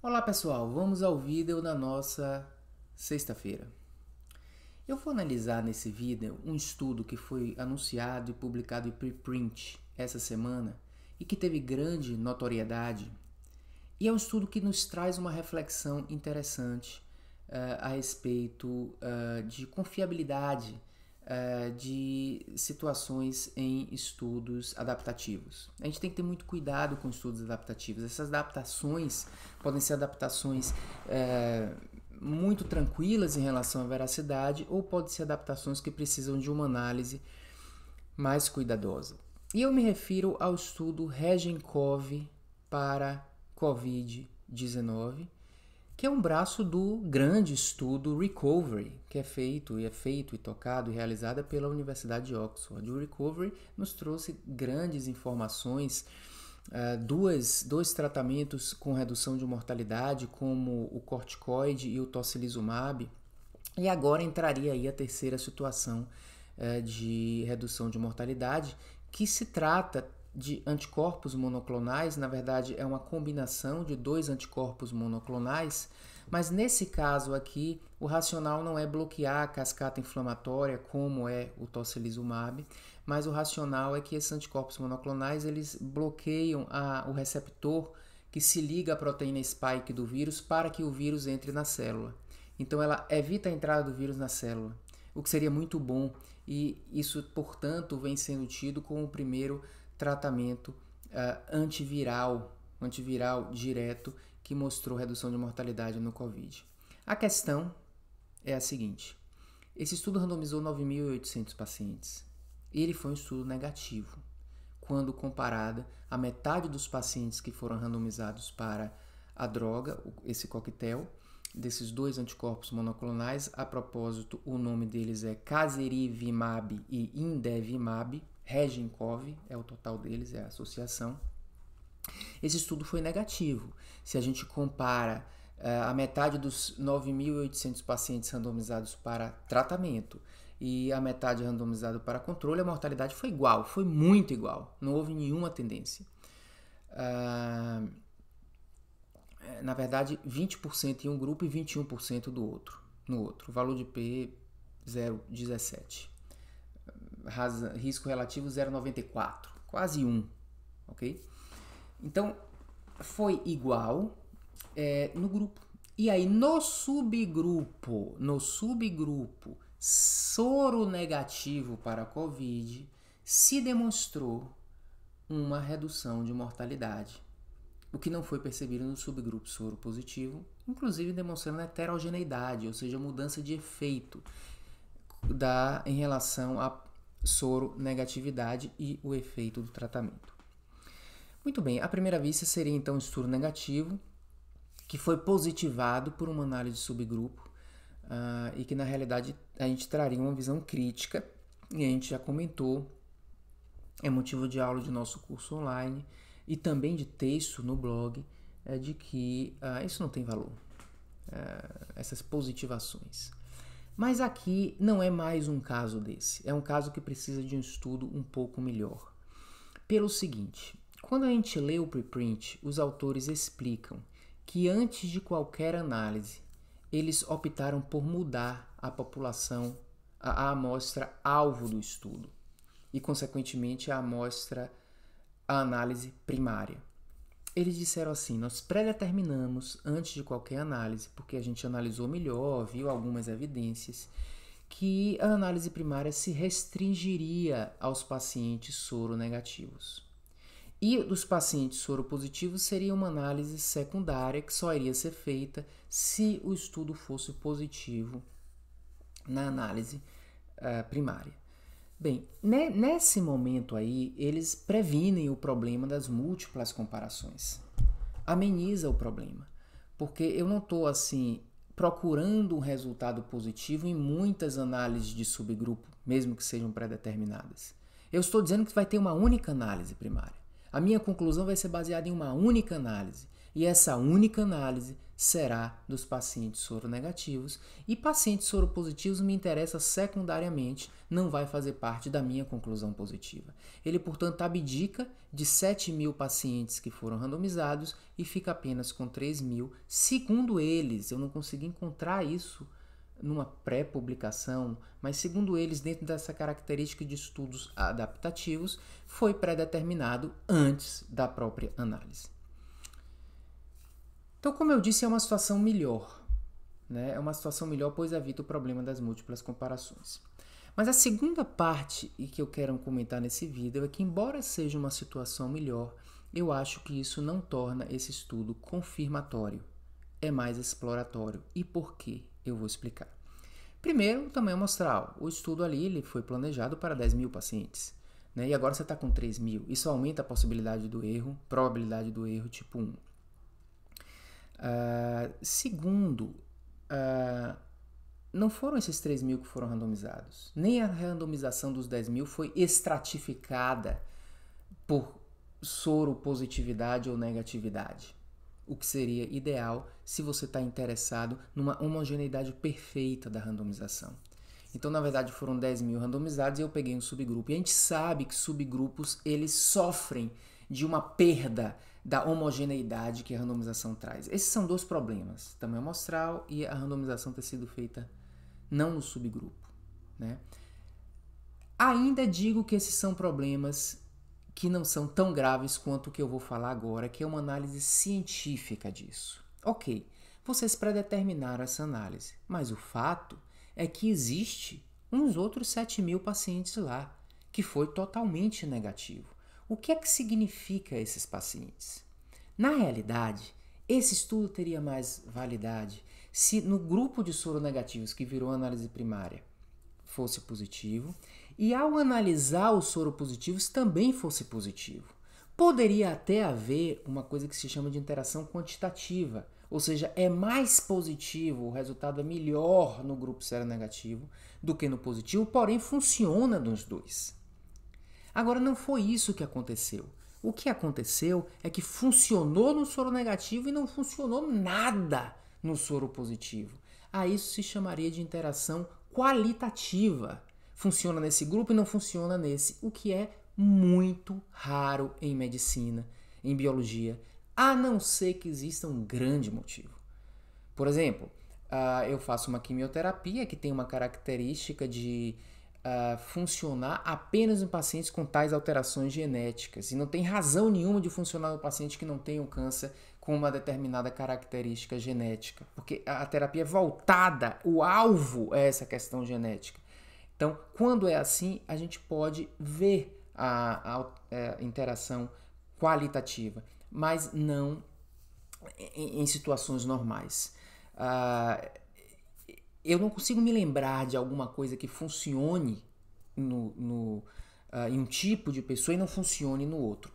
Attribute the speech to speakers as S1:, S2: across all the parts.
S1: Olá pessoal, vamos ao vídeo da nossa sexta-feira. Eu vou analisar nesse vídeo um estudo que foi anunciado e publicado em preprint essa semana e que teve grande notoriedade. E é um estudo que nos traz uma reflexão interessante uh, a respeito uh, de confiabilidade uh, de situações em estudos adaptativos. A gente tem que ter muito cuidado com estudos adaptativos. Essas adaptações podem ser adaptações uh, muito tranquilas em relação à veracidade ou podem ser adaptações que precisam de uma análise mais cuidadosa. E eu me refiro ao estudo Regenkov para COVID-19, que é um braço do grande estudo Recovery, que é feito e é feito e tocado e realizado pela Universidade de Oxford. O Recovery nos trouxe grandes informações, uh, duas, dois tratamentos com redução de mortalidade, como o corticoide e o tocilizumab, e agora entraria aí a terceira situação uh, de redução de mortalidade, que se trata de anticorpos monoclonais, na verdade é uma combinação de dois anticorpos monoclonais, mas nesse caso aqui o racional não é bloquear a cascata inflamatória como é o tocilizumab, mas o racional é que esses anticorpos monoclonais eles bloqueiam a, o receptor que se liga à proteína spike do vírus para que o vírus entre na célula. Então ela evita a entrada do vírus na célula, o que seria muito bom e isso, portanto, vem sendo tido como o primeiro tratamento uh, antiviral, antiviral direto, que mostrou redução de mortalidade no Covid. A questão é a seguinte: esse estudo randomizou 9.800 pacientes. Ele foi um estudo negativo, quando comparado a metade dos pacientes que foram randomizados para a droga, esse coquetel, desses dois anticorpos monoclonais. A propósito, o nome deles é Caserivimab e Indevimab. Regenkov é o total deles, é a associação. Esse estudo foi negativo. Se a gente compara uh, a metade dos 9.800 pacientes randomizados para tratamento e a metade randomizada para controle, a mortalidade foi igual, foi muito igual. Não houve nenhuma tendência. Uh, na verdade, 20% em um grupo e 21% do outro, no outro. valor de P 0,17 risco relativo 0,94, quase 1, ok? Então, foi igual é, no grupo. E aí, no subgrupo, no subgrupo soro negativo para a Covid, se demonstrou uma redução de mortalidade, o que não foi percebido no subgrupo soro positivo, inclusive demonstrando heterogeneidade, ou seja, mudança de efeito da, em relação à soro negatividade e o efeito do tratamento. Muito bem, a primeira vista seria então um estudo negativo, que foi positivado por uma análise de subgrupo uh, e que na realidade a gente traria uma visão crítica, e a gente já comentou, é motivo de aula de nosso curso online e também de texto no blog, é de que uh, isso não tem valor, uh, essas positivações. Mas aqui não é mais um caso desse, é um caso que precisa de um estudo um pouco melhor. Pelo seguinte, quando a gente lê o preprint, os autores explicam que antes de qualquer análise, eles optaram por mudar a população, a, a amostra alvo do estudo e, consequentemente, a amostra, a análise primária eles disseram assim: nós predeterminamos, antes de qualquer análise, porque a gente analisou melhor, viu algumas evidências, que a análise primária se restringiria aos pacientes soro negativos. E dos pacientes soro positivos seria uma análise secundária que só iria ser feita se o estudo fosse positivo na análise uh, primária. Bem, né, nesse momento aí, eles previnem o problema das múltiplas comparações. Ameniza o problema. Porque eu não estou assim procurando um resultado positivo em muitas análises de subgrupo, mesmo que sejam pré-determinadas. Eu estou dizendo que vai ter uma única análise primária. A minha conclusão vai ser baseada em uma única análise. E essa única análise será dos pacientes soro negativos e pacientes soro positivos me interessa secundariamente, não vai fazer parte da minha conclusão positiva. Ele, portanto, abdica de 7 mil pacientes que foram randomizados e fica apenas com 3 mil, segundo eles. Eu não consegui encontrar isso numa pré-publicação, mas segundo eles, dentro dessa característica de estudos adaptativos, foi pré-determinado antes da própria análise. Então, como eu disse, é uma situação melhor. Né? É uma situação melhor, pois evita o problema das múltiplas comparações. Mas a segunda parte e que eu quero comentar nesse vídeo é que, embora seja uma situação melhor, eu acho que isso não torna esse estudo confirmatório, é mais exploratório. E por quê? Eu vou explicar. Primeiro, também mostrar, o estudo ali ele foi planejado para 10 mil pacientes, né? e agora você está com 3 mil. Isso aumenta a possibilidade do erro, probabilidade do erro tipo 1. Uh, segundo, uh, não foram esses 3 mil que foram randomizados. Nem a randomização dos 10 mil foi estratificada por soro positividade ou negatividade. O que seria ideal se você está interessado numa homogeneidade perfeita da randomização. Então, na verdade, foram 10 mil randomizados e eu peguei um subgrupo. E a gente sabe que subgrupos eles sofrem de uma perda da homogeneidade que a randomização traz. Esses são dois problemas, tamanho amostral e a randomização ter sido feita não no subgrupo. Né? Ainda digo que esses são problemas que não são tão graves quanto o que eu vou falar agora, que é uma análise científica disso. Ok, vocês predeterminaram essa análise, mas o fato é que existe uns outros 7 mil pacientes lá, que foi totalmente negativo. O que é que significa esses pacientes? Na realidade, esse estudo teria mais validade se no grupo de soro negativos que virou análise primária fosse positivo e ao analisar os positivos também fosse positivo. Poderia até haver uma coisa que se chama de interação quantitativa, ou seja, é mais positivo, o resultado é melhor no grupo seronegativo do que no positivo, porém funciona nos dois. Agora, não foi isso que aconteceu. O que aconteceu é que funcionou no soro negativo e não funcionou nada no soro positivo. A isso se chamaria de interação qualitativa. Funciona nesse grupo e não funciona nesse, o que é muito raro em medicina, em biologia, a não ser que exista um grande motivo. Por exemplo, ah, eu faço uma quimioterapia que tem uma característica de uh, funcionar apenas em pacientes com tais alterações genéticas e não tem razão nenhuma de funcionar no paciente que não tem um câncer com uma determinada característica genética, porque a terapia é voltada, o alvo é essa questão genética. Então, quando é assim, a gente pode ver a, a, a é, interação qualitativa, mas não em, em situações normais. Uh, eu não consigo me lembrar de alguma coisa que funcione no, no, uh, em um tipo de pessoa e não funcione no outro.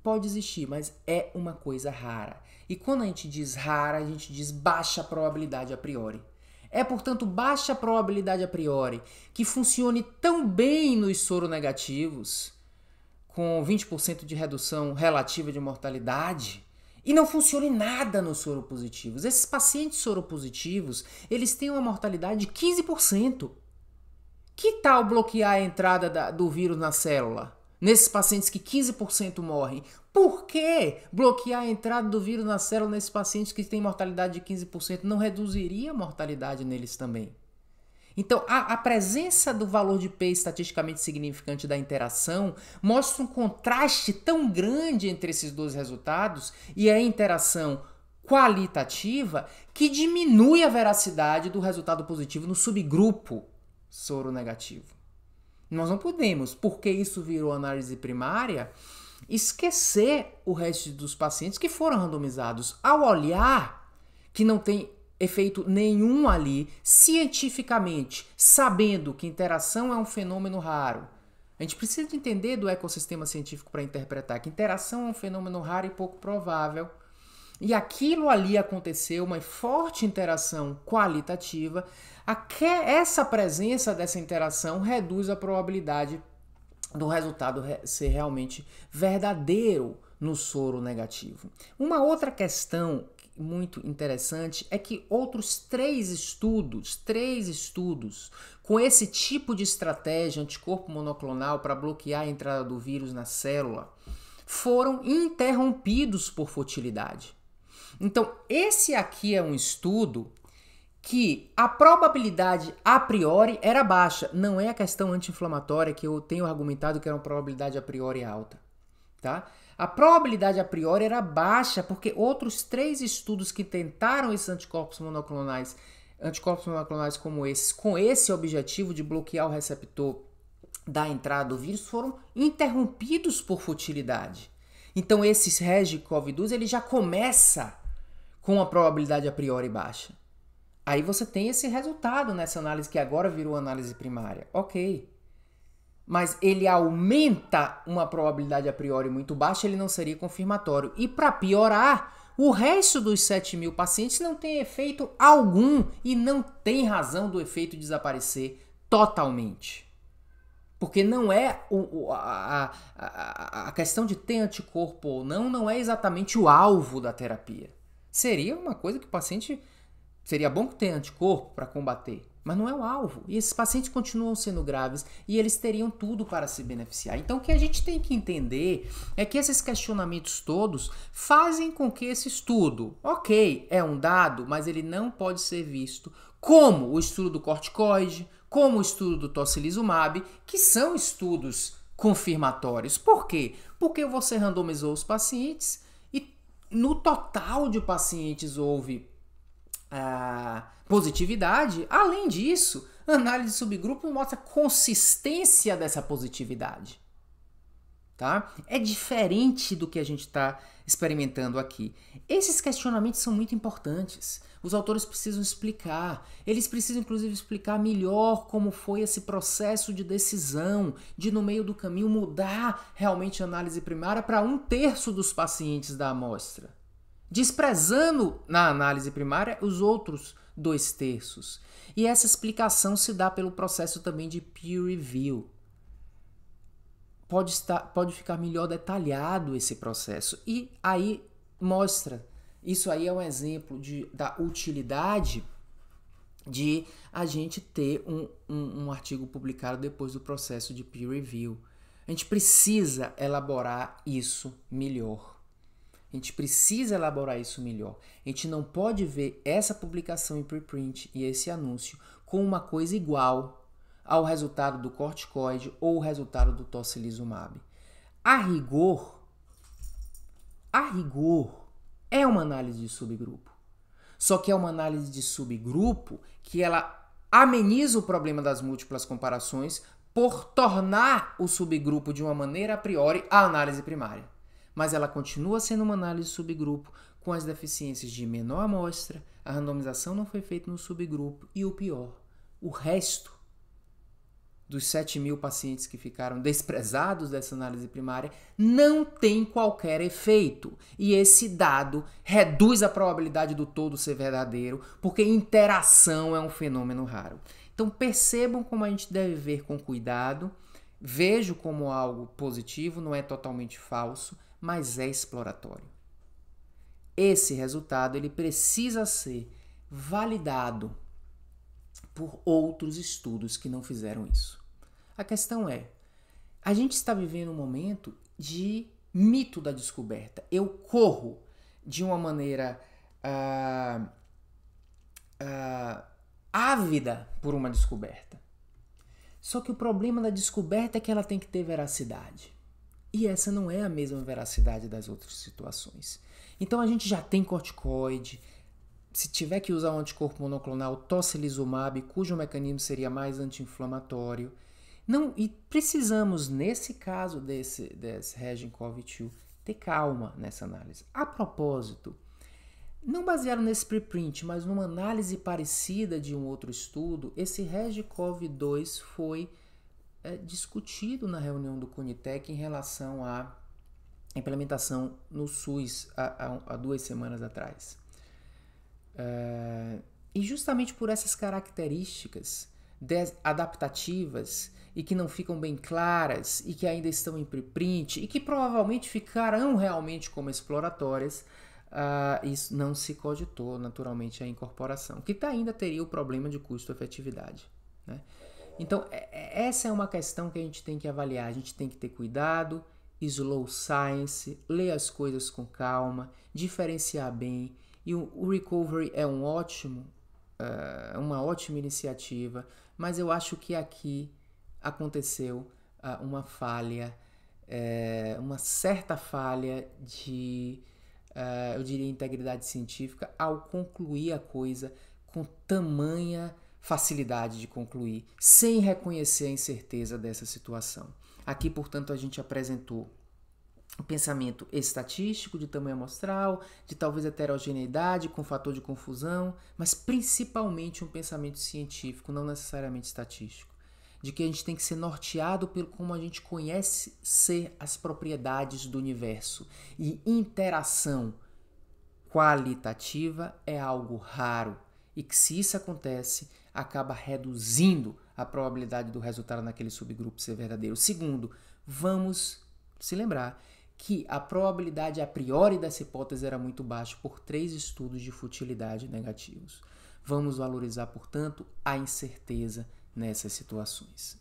S1: Pode existir, mas é uma coisa rara. E quando a gente diz rara, a gente diz baixa probabilidade a priori. É, portanto, baixa probabilidade a priori que funcione tão bem nos soro negativos, com 20% de redução relativa de mortalidade, e não funciona em nada nos soropositivos. Esses pacientes soropositivos, eles têm uma mortalidade de 15%. Que tal bloquear a entrada da, do vírus na célula? Nesses pacientes que 15% morrem. Por que bloquear a entrada do vírus na célula nesses pacientes que têm mortalidade de 15%? Não reduziria a mortalidade neles também? Então, a, a, presença do valor de P estatisticamente significante da interação mostra um contraste tão grande entre esses dois resultados e a interação qualitativa que diminui a veracidade do resultado positivo no subgrupo soro negativo. Nós não podemos, porque isso virou análise primária, esquecer o resto dos pacientes que foram randomizados ao olhar que não tem efeito é nenhum ali, cientificamente, sabendo que interação é um fenômeno raro. A gente precisa entender do ecossistema científico para interpretar que interação é um fenômeno raro e pouco provável. E aquilo ali aconteceu, uma forte interação qualitativa. essa presença dessa interação reduz a probabilidade do resultado ser realmente verdadeiro no soro negativo. Uma outra questão muito interessante é que outros três estudos, três estudos com esse tipo de estratégia anticorpo monoclonal para bloquear a entrada do vírus na célula foram interrompidos por futilidade. Então, esse aqui é um estudo que a probabilidade a priori era baixa. Não é a questão anti-inflamatória que eu tenho argumentado que era uma probabilidade a priori alta, tá? A probabilidade a priori era baixa, porque outros três estudos que tentaram esses anticorpos monoclonais, anticorpos monoclonais como esses, com esse objetivo de bloquear o receptor da entrada do vírus, foram interrompidos por futilidade. Então esse Regicov-2 ele já começa com a probabilidade a priori baixa. Aí você tem esse resultado nessa análise que agora virou análise primária. OK mas ele aumenta uma probabilidade a priori muito baixa, ele não seria confirmatório. E para piorar, o resto dos 7 mil pacientes não tem efeito algum e não tem razão do efeito desaparecer totalmente. Porque não é o, a, a, a questão de ter anticorpo ou não, não é exatamente o alvo da terapia. Seria uma coisa que o paciente seria bom que tenha anticorpo para combater mas não é o alvo. E esses pacientes continuam sendo graves e eles teriam tudo para se beneficiar. Então, o que a gente tem que entender é que esses questionamentos todos fazem com que esse estudo, ok, é um dado, mas ele não pode ser visto como o estudo do corticoide, como o estudo do tocilizumab, que são estudos confirmatórios. Por quê? Porque você randomizou os pacientes e no total de pacientes houve a é, positividade. Além disso, análise de subgrupo mostra consistência dessa positividade. Tá? É diferente do que a gente está experimentando aqui. Esses questionamentos são muito importantes. Os autores precisam explicar. Eles precisam, inclusive, explicar melhor como foi esse processo de decisão, de no meio do caminho mudar realmente a análise primária para um terço dos pacientes da amostra desprezando na análise primária os outros dois terços. E essa explicação se dá pelo processo também de peer review. Pode, estar, pode ficar melhor detalhado esse processo. E aí mostra. Isso aí é um exemplo de, da utilidade de a gente ter um, um, um artigo publicado depois do processo de peer review. A gente precisa elaborar isso melhor. A gente precisa elaborar isso melhor. A gente não pode ver essa publicação em preprint e esse anúncio com uma coisa igual ao resultado do corticoide ou o resultado do tocilizumab. A rigor, a rigor, é uma análise de subgrupo. Só que é uma análise de subgrupo que ela ameniza o problema das múltiplas comparações por tornar o subgrupo de uma maneira a priori a análise primária mas ela continua sendo uma análise subgrupo com as deficiências de menor amostra, a randomização não foi feita no subgrupo e o pior, o resto dos 7 mil pacientes que ficaram desprezados dessa análise primária não tem qualquer efeito. E esse dado reduz a probabilidade do todo ser verdadeiro, porque interação é um fenômeno raro. Então percebam como a gente deve ver com cuidado. Vejo como algo positivo, não é totalmente falso, mas é exploratório. Esse resultado ele precisa ser validado por outros estudos que não fizeram isso. A questão é, a gente está vivendo um momento de mito da descoberta. Eu corro de uma maneira uh, uh, ávida por uma descoberta. Só que o problema da descoberta é que ela tem que ter veracidade. E essa não é a mesma veracidade das outras situações. Então a gente já tem corticoide. Se tiver que usar um anticorpo monoclonal, tocilizumab, cujo mecanismo seria mais anti-inflamatório. Não, e precisamos, nesse caso desse, desse Regin COVID-2, ter calma nessa análise. A propósito, não baseado nesse preprint, mas numa análise parecida de um outro estudo, esse covid 2 foi é, discutido na reunião do Conitec em relação à implementação no SUS há, há duas semanas atrás. É, e justamente por essas características adaptativas e que não ficam bem claras e que ainda estão em preprint e que provavelmente ficarão realmente como exploratórias, uh, isso não se cogitou naturalmente a incorporação, que ainda teria o problema de custo-efetividade. Né? Então, é, é, essa é uma questão que a gente tem que avaliar. A gente tem que ter cuidado, slow science, ler as coisas com calma, diferenciar bem. E o recovery é um ótimo, uh, uma ótima iniciativa, mas eu acho que aqui aconteceu uh, uma falha, uh, uma certa falha de, eh, eu diria, integridade científica ao concluir a coisa com tamanha facilidade de concluir, sem reconhecer a incerteza dessa situação. Aqui, portanto, a gente apresentou o pensamento estatístico, de tamanho amostral, de talvez heterogeneidade, com fator de confusão, mas principalmente um pensamento científico, não necessariamente estatístico, de que a gente tem que ser norteado pelo como a gente conhece ser as propriedades do universo e interação qualitativa é algo raro e que se isso acontece, acaba reduzindo a probabilidade do resultado naquele subgrupo ser verdadeiro. Segundo, vamos se lembrar que a probabilidade a priori dessa hipótese era muito baixa por três estudos de futilidade negativos. Vamos valorizar, portanto, a incerteza nessas situações.